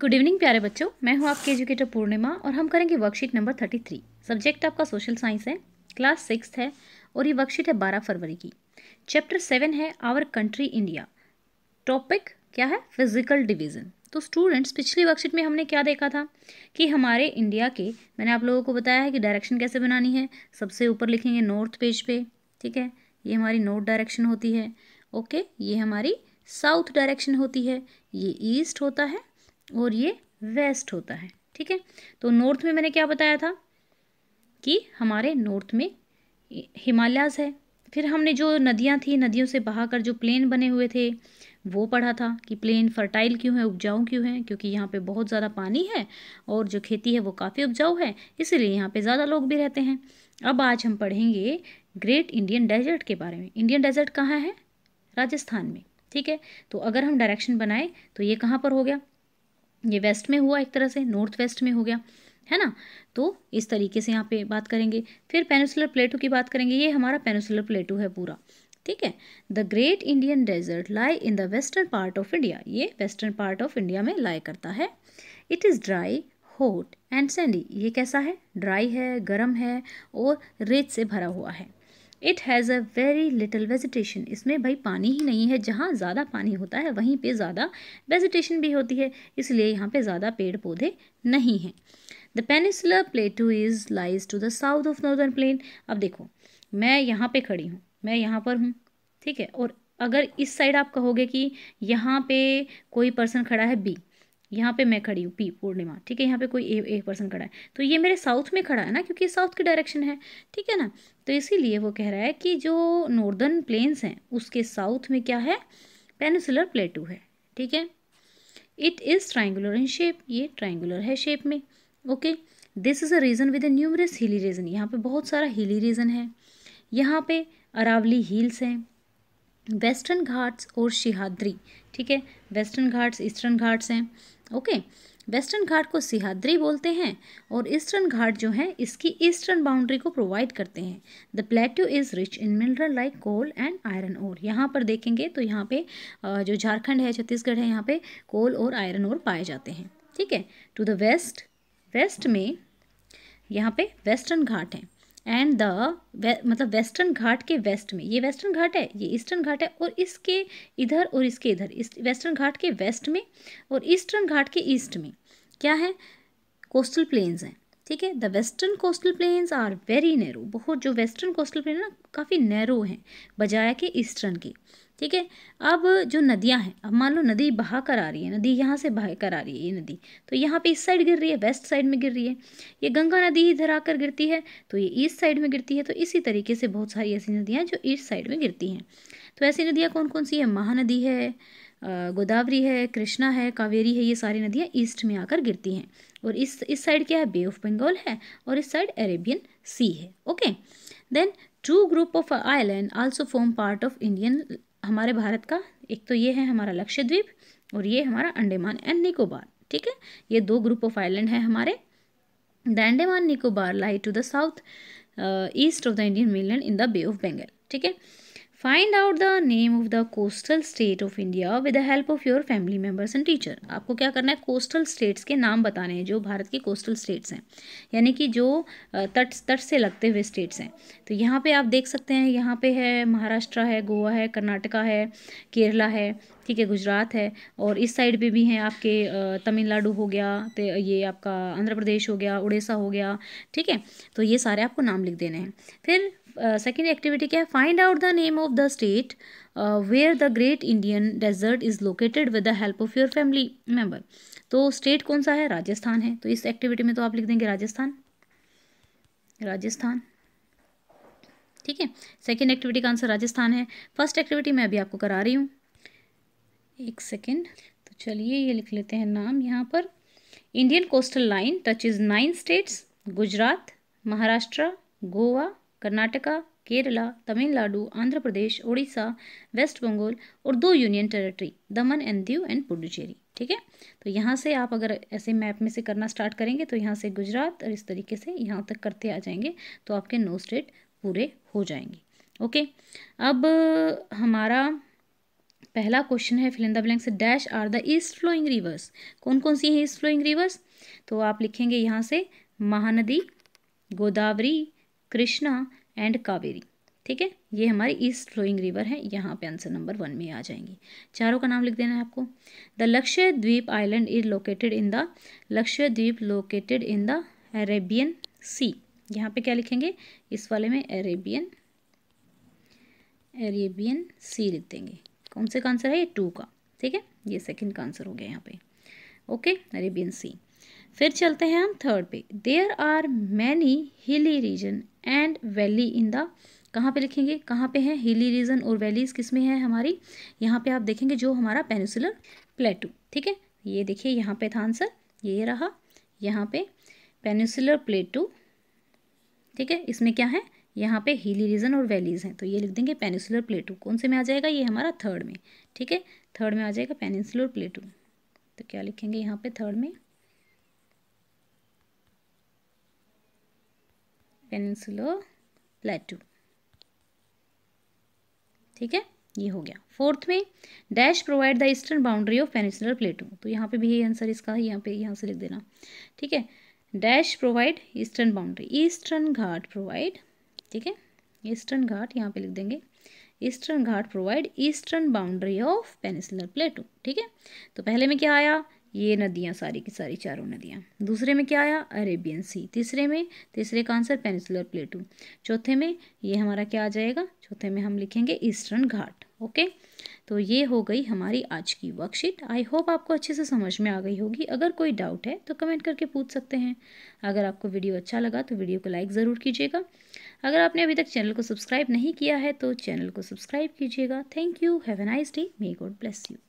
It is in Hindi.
गुड इवनिंग प्यारे बच्चों मैं हूं आपके एजुकेटर पूर्णिमा और हम करेंगे worksheet number thirty three subject आपका सोशल साइंस है क्लास सिक्स है और ये वर्कशीट है बारह फरवरी की चैप्टर सेवन है आवर कंट्री इंडिया टॉपिक क्या है फिजिकल डिवीज़न तो स्टूडेंट्स पिछली वर्कशीट में हमने क्या देखा था कि हमारे इंडिया के मैंने आप लोगों को बताया है कि डायरेक्शन कैसे बनानी है सबसे ऊपर लिखेंगे नॉर्थ पेज पे ठीक है ये हमारी नॉर्थ डायरेक्शन होती है ओके ये हमारी साउथ डायरेक्शन होती है ये ईस्ट होता है और ये वेस्ट होता है ठीक है तो नॉर्थ में मैंने क्या बताया था कि हमारे नॉर्थ में हिमालयाज है फिर हमने जो नदियाँ थी नदियों से बहाकर जो प्लेन बने हुए थे वो पढ़ा था कि प्लेन फर्टाइल क्यों है उपजाऊ क्यों है क्योंकि यहाँ पे बहुत ज़्यादा पानी है और जो खेती है वो काफ़ी उपजाऊ है इसीलिए यहाँ पे ज़्यादा लोग भी रहते हैं अब आज हम पढ़ेंगे ग्रेट इंडियन डेजर्ट के बारे में इंडियन डेजर्ट कहाँ है राजस्थान में ठीक है तो अगर हम डायरेक्शन बनाएं तो ये कहाँ पर हो गया ये वेस्ट में हुआ एक तरह से नॉर्थ वेस्ट में हो गया है ना तो इस तरीके से यहाँ पे बात करेंगे फिर पेनिसुलर प्लेटू की बात करेंगे ये हमारा पेनिसुलर प्लेटू है पूरा ठीक है the Great Indian Desert lie in the western part of India ये वेस्टर्न पार्ट ऑफ इंडिया में लाई करता है it is dry hot and sandy ये कैसा है ड्राई है गर्म है और रेत से भरा हुआ है it has a very little vegetation इसमें भाई पानी ही नहीं है जहाँ ज़्यादा पानी होता है वहीं पे ज़्यादा वेजिटेशन भी होती है इसलिए यहाँ पे ज़्यादा पेड़ पौधे नहीं हैं the peninsular plateau is lies to the south of northern plain अब देखो मैं यहाँ पे खड़ी हूँ मैं यहाँ पर हूँ ठीक है और अगर इस साइड आप कहोगे कि यहाँ पे कोई पर्सन खड़ा है बी यहाँ पे मैं खड़ी हूँ पी पूर्णिमा ठीक है यहाँ पे कोई ए, एक पर्सन खड़ा है तो ये मेरे साउथ में खड़ा है ना क्योंकि साउथ की डायरेक्शन है ठीक है ना तो इसीलिए वो कह रहा है कि जो नॉर्दर्न प्लेन्स हैं उसके साउथ में क्या है पेनिसुलर प्लेटू है ठीक है it is triangular in shape ये ट्राइंगुलर है शेप में okay this is a region with a numerous hilly region यहाँ पे बहुत सारा हिली रीज़न है यहाँ पे अरावली हिल्स हैं वेस्टर्न घाट्स और सिहाद्री ठीक है वेस्टर्न घाट्स ईस्टर्न घाट्स हैं ओके वेस्टर्न घाट को सिहाद्री बोलते हैं और ईस्टर्न घाट जो है इसकी ईस्टर्न बाउंड्री को प्रोवाइड करते हैं the plateau is rich in mineral like coal and iron और यहाँ पर देखेंगे तो यहाँ पे जो झारखंड है छत्तीसगढ़ है यहाँ पे कोल और आयरन और पाए जाते हैं ठीक है टू द वेस्ट वेस्ट में यहाँ पे वेस्टर्न घाट हैं एंड द मतलब वेस्टर्न घाट के वेस्ट में ये वेस्टर्न घाट है ये ईस्टर्न घाट है और इसके इधर और इसके इधर इस वेस्टर्न घाट के वेस्ट में और ईस्टर्न घाट के ईस्ट में क्या है कोस्टल प्लेन्स हैं ठीक है the western coastal plains are very narrow बहुत जो वेस्टर्न कोस्टल प्लेन ना काफ़ी नैरो हैं बजाय के ईस्टर्न के ठीक है अब जो नदियां हैं अब मान लो नदी बहा कर आ रही है नदी यहाँ से बहा कर आ रही है ये नदी तो यहाँ पे इस साइड गिर रही है वेस्ट साइड में गिर रही है ये गंगा नदी इधर आकर गिरती है तो ये ईस्ट साइड में गिरती है तो इसी तरीके से बहुत सारी ऐसी नदियाँ जो ईस्ट साइड में गिरती हैं तो ऐसी नदियाँ कौन कौन सी है महानदी है गोदावरी है कृष्णा है कावेरी है ये सारी नदियाँ ईस्ट में आकर गिरती हैं और इस इस साइड क्या है बे ऑफ बंगाल है और इस साइड अरेबियन सी है okay then two group of island also form part of Indian हमारे भारत का एक तो ये है हमारा लक्षद्वीप और ये हमारा अंडेमान एंड निकोबार ठीक है ये दो ग्रुप ऑफ आइलैंड है हमारे the Andaman Nicobar lie to the south east of the Indian mainland in the Bay of Bengal ठीक है find out the name of the coastal state of India with the help of your family members and teacher आपको क्या करना है कोस्टल स्टेट्स के नाम बताने हैं जो भारत के कोस्टल स्टेट्स हैं यानी कि जो तट तट से लगते हुए स्टेट्स हैं तो यहाँ पे आप देख सकते हैं यहाँ पे है महाराष्ट्र है गोवा है कर्नाटका है केरला है ठीक है गुजरात है और इस साइड पे भी हैं आपके तमिलनाडु हो गया तो ये आपका आंध्र प्रदेश हो गया उड़ीसा हो गया ठीक है तो ये सारे आपको नाम लिख देने हैं फिर सेकेंड एक्टिविटी क्या है find out the name of the state where the Great Indian Desert is located with the help of your family member तो स्टेट कौन सा है राजस्थान है तो इस एक्टिविटी में तो आप लिख देंगे राजस्थान राजस्थान ठीक है सेकेंड एक्टिविटी का आंसर राजस्थान है फर्स्ट एक्टिविटी मैं अभी आपको करा रही हूँ एक सेकेंड तो चलिए ये लिख लेते हैं नाम यहाँ पर Indian coastal line touch is nine states Gujarat Maharashtra Goa Karnataka Kerala Tamil Nadu Andhra Pradesh Orissa West Bengal और दो union territory Daman and Diu and Puducherry ठीक है तो यहाँ से आप अगर ऐसे मैप में से करना स्टार्ट करेंगे तो यहाँ से गुजरात और इस तरीके से यहाँ तक करते आ जाएंगे तो आपके नो स्टेट पूरे हो जाएंगे ओके अब हमारा पहला क्वेश्चन है फिलिंदा ब्लैंक से dash are the east flowing rivers कौन कौन सी है ईस्ट फ्लोइंग रिवर्स तो आप लिखेंगे यहाँ से महानदी गोदावरी कृष्णा एंड कावेरी ठीक है ये हमारी ईस्ट फ्लोइंग रिवर है यहाँ पे आंसर नंबर वन में आ जाएंगी चारों का नाम लिख देना है आपको the Lakshadweep island is located in the Lakshadweep located in the Arabian Sea यहाँ पे क्या लिखेंगे इस वाले में अरेबियन अरेबियन सी लिख देंगे कौन से का आंसर है ये टू का ठीक है ये सेकेंड का आंसर हो गया यहाँ पे ओके अरेबियन सी फिर चलते हैं हम थर्ड पे there are many hilly region and valley in the कहाँ पे लिखेंगे कहाँ पे है हिली रीजन और वैलीज किस में है हमारी यहाँ पे आप देखेंगे जो हमारा पेनिसुलर प्लेटू ठीक है ये देखिए यहाँ पे था आंसर ये रहा यहाँ पे पेनिसुलर प्लेटू ठीक है इसमें क्या है यहाँ पे हिली रीजन और वैलीज हैं तो ये लिख देंगे पेनिसुलर प्लेटू कौन से में आ जाएगा ये हमारा थर्ड में ठीक है थर्ड में आ जाएगा पेनिसुलर प्लेटू तो क्या लिखेंगे यहाँ पे थर्ड में पेनसुलो प्लेटू ठीक है ये हो गया फोर्थ में dash provide the eastern boundary of peninsular plateau तो यहाँ पे भी यही आंसर इसका यहाँ पे यहाँ से लिख देना ठीक है dash provide eastern boundary eastern Ghat provide ठीक है ईस्टर्न घाट यहाँ पे लिख देंगे eastern Ghat provide eastern boundary of peninsular plateau ठीक है तो पहले में क्या आया ये नदियाँ सारी की सारी चारों नदियाँ दूसरे में क्या आया अरेबियन सी तीसरे में तीसरे का आंसर पेनिसुलर प्लेटू चौथे में ये हमारा क्या आ जाएगा चौथे में हम लिखेंगे ईस्टर्न घाट ओके तो ये हो गई हमारी आज की वर्कशीट आई होप आपको अच्छे से समझ में आ गई होगी अगर कोई डाउट है तो कमेंट करके पूछ सकते हैं अगर आपको वीडियो अच्छा लगा तो वीडियो को लाइक ज़रूर कीजिएगा अगर आपने अभी तक चैनल को सब्सक्राइब नहीं किया है तो चैनल को सब्सक्राइब कीजिएगा thank you have a nice day may God bless you